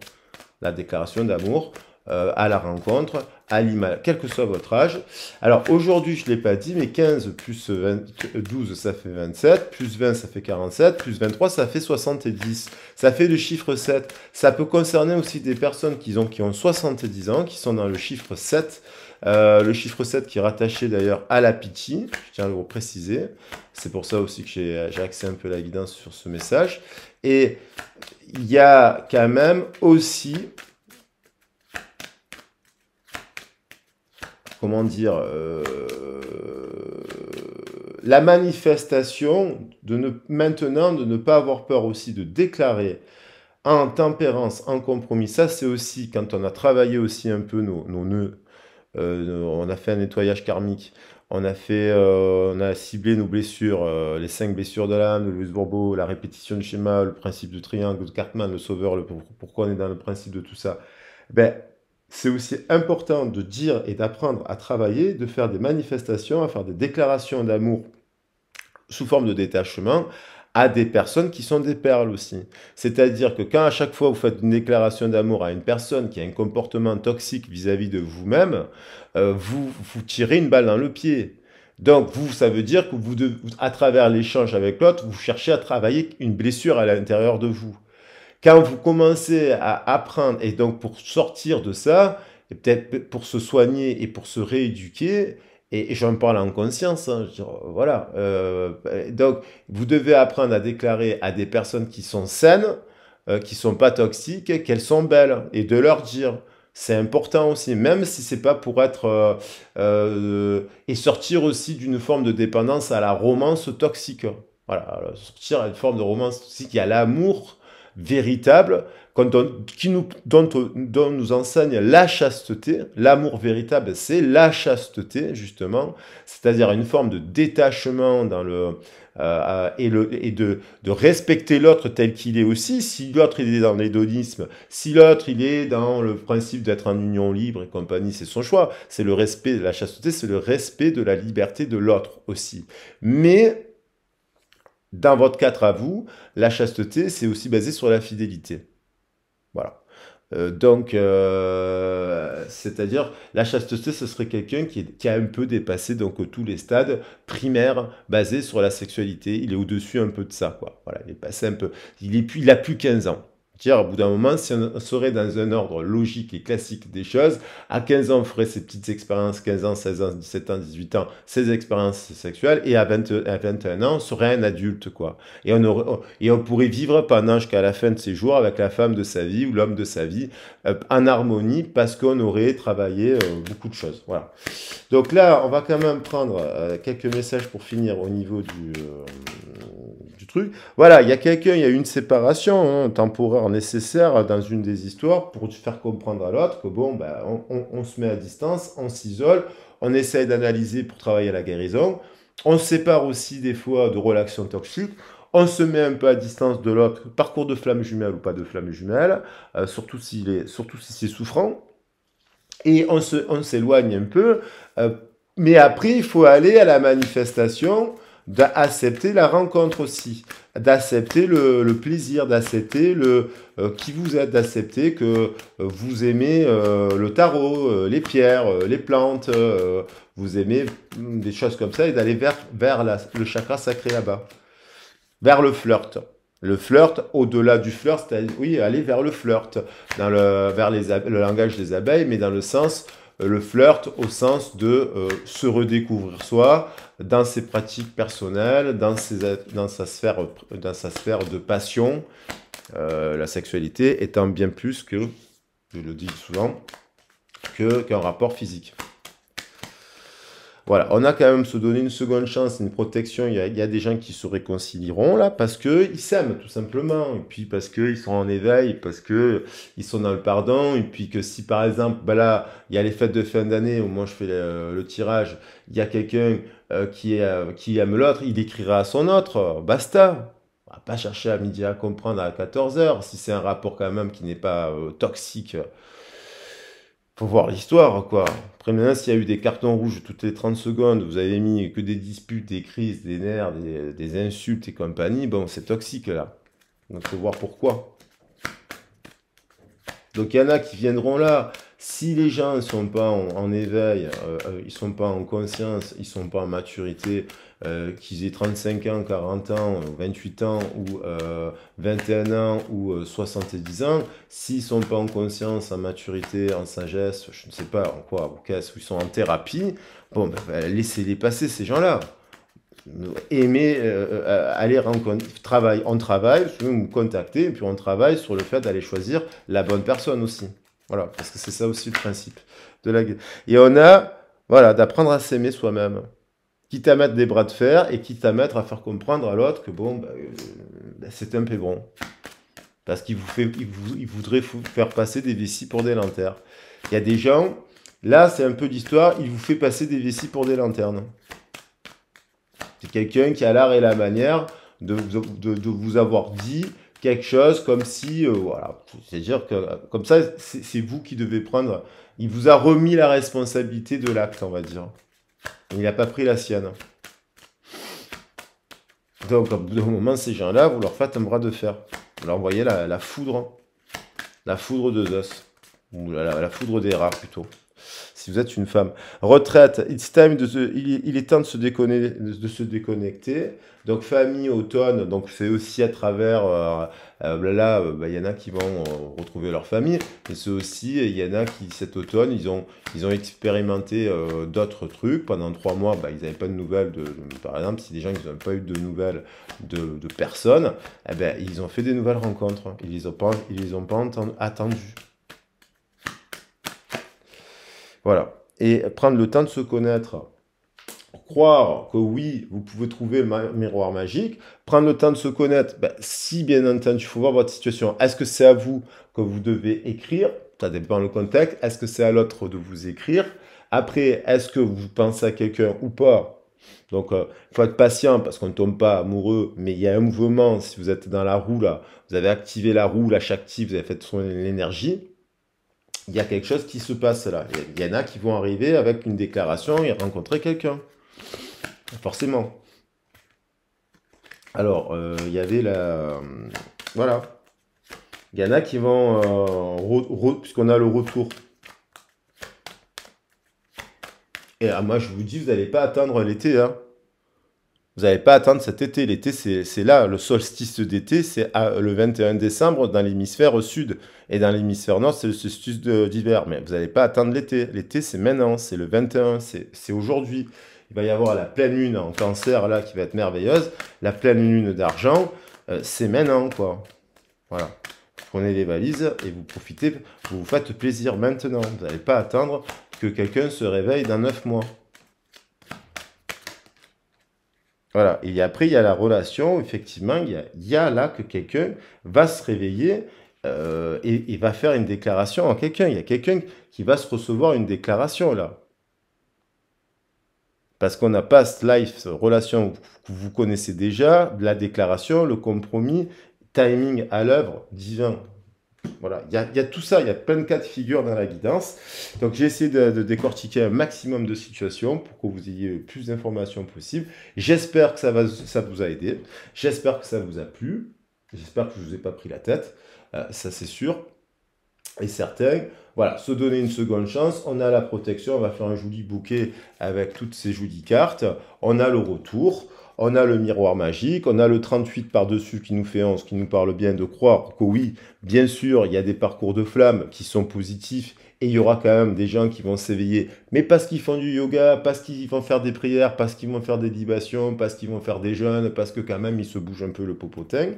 La déclaration d'amour, euh, à la rencontre, à l'image, quel que soit votre âge. Alors aujourd'hui, je ne l'ai pas dit, mais 15 plus 12, ça fait 27, plus 20, ça fait 47, plus 23, ça fait 70. Ça fait le chiffre 7. Ça peut concerner aussi des personnes qui ont, qui ont 70 ans, qui sont dans le chiffre 7. Euh, le chiffre 7 qui est rattaché d'ailleurs à la pitié, je tiens à le préciser. C'est pour ça aussi que j'ai axé un peu la guidance sur ce message. Et il y a quand même aussi comment dire, euh, la manifestation de ne, maintenant de ne pas avoir peur aussi de déclarer en tempérance, en compromis. Ça, c'est aussi quand on a travaillé aussi un peu nos, nœuds, euh, on a fait un nettoyage karmique, on a fait, euh, on a ciblé nos blessures, les cinq blessures de l'âme de Louis Bourbeau, la répétition de schéma, le principe du triangle de Cartman, le sauveur, le, pourquoi on est dans le principe de tout ça. Ben, c'est aussi important de dire et d'apprendre à travailler, de faire des manifestations, à faire des déclarations d'amour sous forme de détachement à des personnes qui sont des perles aussi. C'est-à-dire que quand à chaque fois vous faites une déclaration d'amour à une personne qui a un comportement toxique vis-à-vis de vous-même, euh, vous vous tirez une balle dans le pied. Donc, vous, ça veut dire que vous, à travers l'échange avec l'autre, vous cherchez à travailler une blessure à l'intérieur de vous. Quand vous commencez à apprendre, et donc pour sortir de ça, et peut-être pour se soigner et pour se rééduquer, et, j'en parle en conscience, hein, je, oh, voilà. Euh, donc, vous devez apprendre à déclarer à des personnes qui sont saines, qui euh, qui sont pas toxiques, qu'elles sont belles, et de leur dire. C'est important aussi, même si c'est pas pour être euh, et sortir aussi d'une forme de dépendance à la romance toxique. Voilà, sortir d'une forme de romance toxique, il y a l'amour véritable, qui nous, dont, nous enseigne la chasteté. L'amour véritable, c'est la chasteté, justement, c'est-à-dire une forme de détachement dans le, euh, et, le, et, de, de respecter l'autre tel qu'il est aussi. Si l'autre il est dans l'hédonisme, si l'autre il est dans le principe d'être en union libre et compagnie, c'est son choix. C'est le respect de la chasteté, c'est le respect de la liberté de l'autre aussi. Mais dans votre cadre à vous, la chasteté, c'est aussi basé sur la fidélité. Voilà. Euh, donc, euh, c'est-à-dire, la chasteté, ce serait quelqu'un qui, a un peu dépassé donc tous les stades primaires basés sur la sexualité. Il est au-dessus un peu de ça, quoi. Voilà, il est passé un peu. Il, est, il a plus 15 ans. Dire, au bout d'un moment, si on serait dans un ordre logique et classique des choses, à 15 ans, on ferait ses petites expériences, 15 ans, 16 ans, 17 ans, 18 ans, ses expériences sexuelles, et à, 21 ans, on serait un adulte, quoi. Et on, et on pourrait vivre pendant jusqu'à la fin de ses jours avec la femme de sa vie ou l'homme de sa vie, euh, en harmonie, parce qu'on aurait travaillé euh, beaucoup de choses. Voilà. Donc là, on va quand même prendre euh, quelques messages pour finir au niveau du voilà, il y a quelqu'un, il y a une séparation hein, temporaire nécessaire dans une des histoires pour faire comprendre à l'autre que bon, ben, on, se met à distance, on s'isole, on essaye d'analyser pour travailler à la guérison. On se sépare aussi des fois de relations toxiques on se met un peu à distance de l'autre, parcours de flammes jumelles ou pas de flammes jumelles, euh, surtout, s'il est, surtout si c'est souffrant, et on, on s'éloigne un peu, euh, mais après, il faut aller à la manifestation d'accepter la rencontre aussi, d'accepter le, plaisir, d'accepter le euh, qui vous êtes, d'accepter que euh, vous aimez euh, le tarot, les pierres, les plantes, vous aimez mm, des choses comme ça et d'aller vers, le chakra sacré là-bas, vers le flirt. Le flirt, au-delà du flirt, cest oui, aller vers le flirt, dans vers le langage des abeilles, mais dans le sens euh, le flirt au sens de euh, se redécouvrir soi dans ses pratiques personnelles, dans, sa, sphère, de passion, euh, la sexualité étant bien plus que, je le dis souvent, qu'un rapport physique. Voilà, on a quand même se donner une seconde chance, une protection. Il y a, des gens qui se réconcilieront là parce qu'ils s'aiment tout simplement. Et puis parce qu'ils sont en éveil, parce qu'ils sont dans le pardon. Et puis que si par exemple, bah là, il y a les fêtes de fin d'année où moi je fais le, tirage, il y a quelqu'un euh, euh, qui, aime l'autre, il écrira à son autre. Euh, basta, on va pas chercher à midi à comprendre à 14h si c'est un rapport quand même qui n'est pas toxique faut voir l'histoire, quoi. Après, maintenant, s'il y a eu des cartons rouges toutes les 30 secondes, vous avez mis que des disputes, des crises, des nerfs, des, insultes et compagnie, bon, c'est toxique, là. Donc, faut voir pourquoi. Donc, il y en a qui viendront là. Si les gens ne sont pas en, éveil, euh, euh, ils ne sont pas en conscience, ils ne sont pas en maturité, euh, qu'ils aient 35 ans, 40 ans, 28 ans ou 21 euh, ans ou 70 euh, ans, s'ils sont pas en conscience, en maturité, en sagesse, je ne sais pas en quoi, ou qu'est-ce, ils sont en thérapie, bon, ben, ben, laissez-les passer ces gens-là aimer aller rencontrer travail on travaille vous me contacter et puis on travaille sur le fait d'aller choisir la bonne personne aussi voilà parce que c'est ça aussi le principe de la et on a voilà d'apprendre à s'aimer soi-même quitte à mettre des bras de fer et quitte à mettre à faire comprendre à l'autre que bon, bah, euh, bah, c'est un pébron. Parce qu'il vous, fait, il voudrait faire passer des vessies pour des lanternes. Il y a des gens, là c'est un peu l'histoire, il vous fait passer des vessies pour des lanternes. C'est quelqu'un qui a l'art et la manière de, vous avoir dit quelque chose comme si, euh, voilà, c'est-à-dire que comme ça, c'est vous qui devez prendre, il vous a remis la responsabilité de l'acte, on va dire. Il n'a pas pris la sienne. Donc, au bout d'un moment, ces gens-là, vous leur faites un bras de fer. Vous leur envoyez la, foudre. La foudre de Zeus. Ou la foudre des rats, plutôt si vous êtes une femme. Retraite, it's time de se, il, est temps de se, déconnecter, de se déconnecter. Donc famille, automne, donc c'est aussi à travers, euh, euh là, euh, bah, il y en a qui vont euh, retrouver leur famille, mais c'est aussi, il y en a qui cet automne, ils ont, ils ont expérimenté d'autres trucs. Pendant trois mois, bah, ils n'avaient pas de nouvelles, de, par exemple, si des gens n'ont pas eu de nouvelles de, personnes, eh ben, ils ont fait des nouvelles rencontres. Ils ne ont ils les ont pas attendues. Voilà. Et prendre le temps de se connaître croire que oui, vous pouvez trouver le miroir magique, prendre le temps de se connaître, ben, si bien entendu, il faut voir votre situation. Est-ce que c'est à vous que vous devez écrire Ça dépend le contexte. Est-ce que c'est à l'autre de vous écrire Après, est-ce que vous pensez à quelqu'un ou pas donc, euh, il faut être patient parce qu'on ne tombe pas amoureux, mais il y a un mouvement. Si vous êtes dans la roue, là, vous avez activé la roue, la chaque vous avez fait son l'énergie il y a quelque chose qui se passe là. Il y en a qui vont arriver avec une déclaration et rencontrer quelqu'un. Forcément. Alors, euh, il y avait la... Voilà. Il y en a qui vont... Euh, puisqu'on a le retour. Et à ah, moi, je vous dis, vous n'allez pas attendre l'été. Hein. Vous n'allez pas attendre cet été. L'été, c'est là. Le solstice d'été, c'est le 21 décembre dans l'hémisphère sud. Et dans l'hémisphère nord, c'est le solstice d'hiver. Mais vous n'allez pas attendre l'été. L'été, c'est maintenant. C'est le 21. C'est aujourd'hui. Il va y avoir la pleine lune en cancer, là, qui va être merveilleuse. La pleine lune d'argent, euh, c'est maintenant, quoi. Voilà. prenez les valises et vous profitez. Vous vous faites plaisir maintenant. Vous n'allez pas attendre que quelqu'un se réveille dans 9 mois. Voilà. Et après, il y a la relation, effectivement, il y a, là que quelqu'un va se réveiller euh, et, il va faire une déclaration en quelqu'un. Il y a quelqu'un qui va se recevoir une déclaration là. Parce qu'on a past life, relation que vous connaissez déjà, la déclaration, le compromis, timing à l'œuvre divin. Voilà, il y, a, tout ça, il y a plein de cas de figure dans la guidance. Donc j'ai essayé de, décortiquer un maximum de situations pour que vous ayez plus d'informations possibles. J'espère que ça, vous a aidé, j'espère que ça vous a plu, j'espère que je ne vous ai pas pris la tête, euh, ça c'est sûr et certain. Voilà, se donner une seconde chance. On a la protection, on va faire un joli bouquet avec toutes ces jolies cartes. On a le retour on a le miroir magique, on a le 38 par-dessus qui nous fait 11, qui nous parle bien de croire que oui, bien sûr, il y a des parcours de flammes qui sont positifs et il y aura quand même des gens qui vont s'éveiller. Mais parce qu'ils font du yoga, parce qu'ils vont faire des prières, parce qu'ils vont faire des libations, parce qu'ils vont faire des jeûnes, parce que quand même ils se bougent un peu le popotin.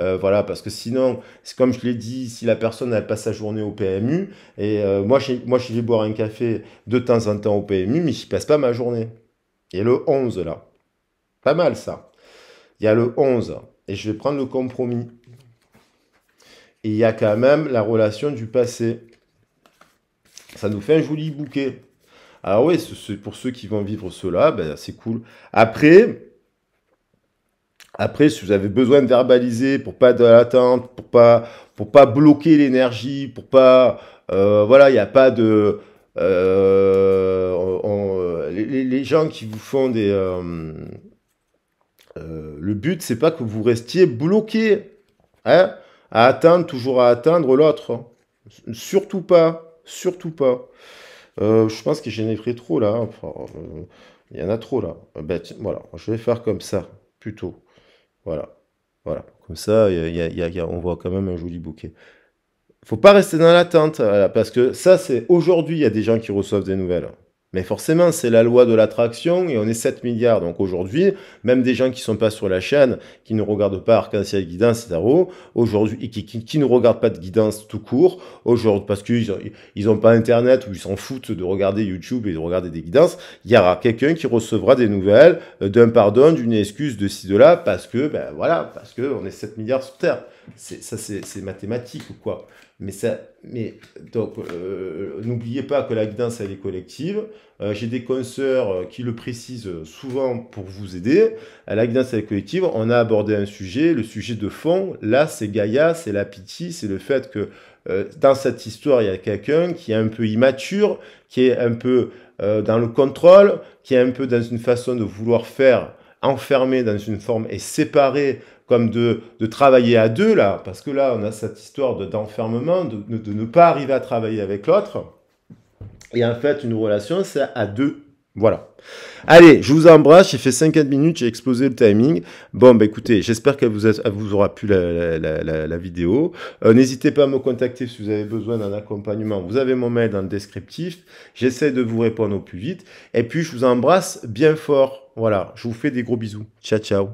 Euh, voilà, parce que sinon, comme je l'ai dit, si la personne elle passe sa journée au PMU, et euh, moi, je, moi je vais boire un café de temps en temps au PMU, mais je passe pas ma journée. Et le 11 là. Pas mal ça. Il y a le 11, et je vais prendre le compromis. Et il y a quand même la relation du passé. Ça nous fait un joli bouquet. Alors ah oui, pour ceux qui vont vivre cela, ben, c'est cool. Après, après, si vous avez besoin de verbaliser pour pas de l'attente, pour pas, pour pas bloquer l'énergie, pour pas, euh, voilà, il n'y a pas de, euh, les, gens qui vous font des, euh, euh, le but, c'est pas que vous restiez bloqué hein, à atteindre, toujours à atteindre l'autre. Surtout pas, surtout pas. Euh, je pense que j'en trop là. Euh, il y en a trop là. Ben, voilà, je vais faire comme ça plutôt. Voilà, voilà. Comme ça, y y on voit quand même un joli bouquet. Faut pas rester dans l'attente, parce que ça, c'est aujourd'hui, il y a des gens qui reçoivent des nouvelles. Mais forcément, c'est la loi de l'attraction et on est 7 milliards. Donc aujourd'hui, même des gens qui ne sont pas sur la chaîne, qui ne regardent pas Arc-en-Ciel Guidance et aujourd'hui, qui, qui, ne regardent pas de guidance tout court, aujourd'hui, parce qu'ils n'ont pas Internet ou ils s'en foutent de regarder YouTube et de regarder des guidances, il y aura quelqu'un qui recevra des nouvelles euh, d'un pardon, d'une excuse, de ci, de là, parce que, ben voilà, parce on est 7 milliards sur Terre. C'est, ça, c'est, c'est mathématique ou quoi. Mais ça, mais donc, euh, n'oubliez pas que la guidance elle est collective. Euh, j'ai des consoeurs euh, qui le précisent souvent pour vous aider. la guidance elle est collective. On a abordé un sujet, le sujet de fond. Là, c'est Gaïa, c'est la pitié, c'est le fait que dans cette histoire, il y a quelqu'un qui est un peu immature, qui est un peu dans le contrôle, qui est un peu dans une façon de vouloir faire enfermé dans une forme et séparé comme de, travailler à deux, là, parce que là, on a cette histoire d'enfermement, de, de, ne pas arriver à travailler avec l'autre. Et en fait, une relation, c'est à deux. Voilà. Allez, je vous embrasse, j'ai fait 50 minutes, j'ai explosé le timing. Bon, bah, écoutez, j'espère qu'elle vous, aura plu la, vidéo. Euh, n'hésitez pas à me contacter si vous avez besoin d'un accompagnement. Vous avez mon mail dans le descriptif. J'essaie de vous répondre au plus vite. Et puis, je vous embrasse bien fort. Voilà, je vous fais des gros bisous. Ciao, ciao.